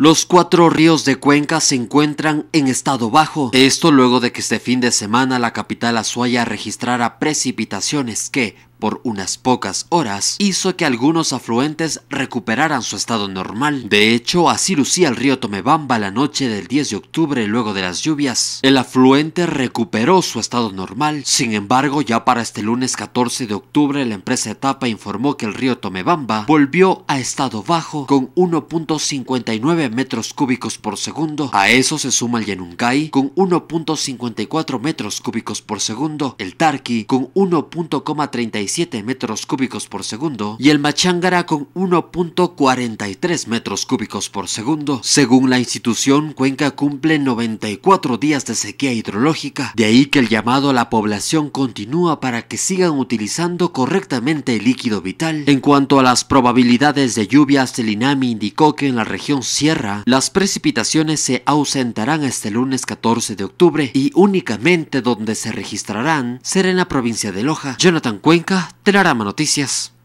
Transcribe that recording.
Los cuatro ríos de Cuenca se encuentran en estado bajo, esto luego de que este fin de semana la capital azuaya registrara precipitaciones que, por unas pocas horas hizo que algunos afluentes recuperaran su estado normal. De hecho, así lucía el río Tomebamba la noche del 10 de octubre luego de las lluvias. El afluente recuperó su estado normal. Sin embargo, ya para este lunes 14 de octubre, la empresa Etapa informó que el río Tomebamba volvió a estado bajo con 1.59 metros cúbicos por segundo. A eso se suma el Yenungay con 1.54 metros cúbicos por segundo, el Tarqui con 1.36 metros cúbicos por segundo y el Machangara con 1.43 metros cúbicos por segundo. Según la institución, Cuenca cumple 94 días de sequía hidrológica, de ahí que el llamado a la población continúa para que sigan utilizando correctamente el líquido vital. En cuanto a las probabilidades de lluvias, el INAMI indicó que en la región Sierra las precipitaciones se ausentarán este lunes 14 de octubre y únicamente donde se registrarán será en la provincia de Loja. Jonathan Cuenca te la Telarama Noticias.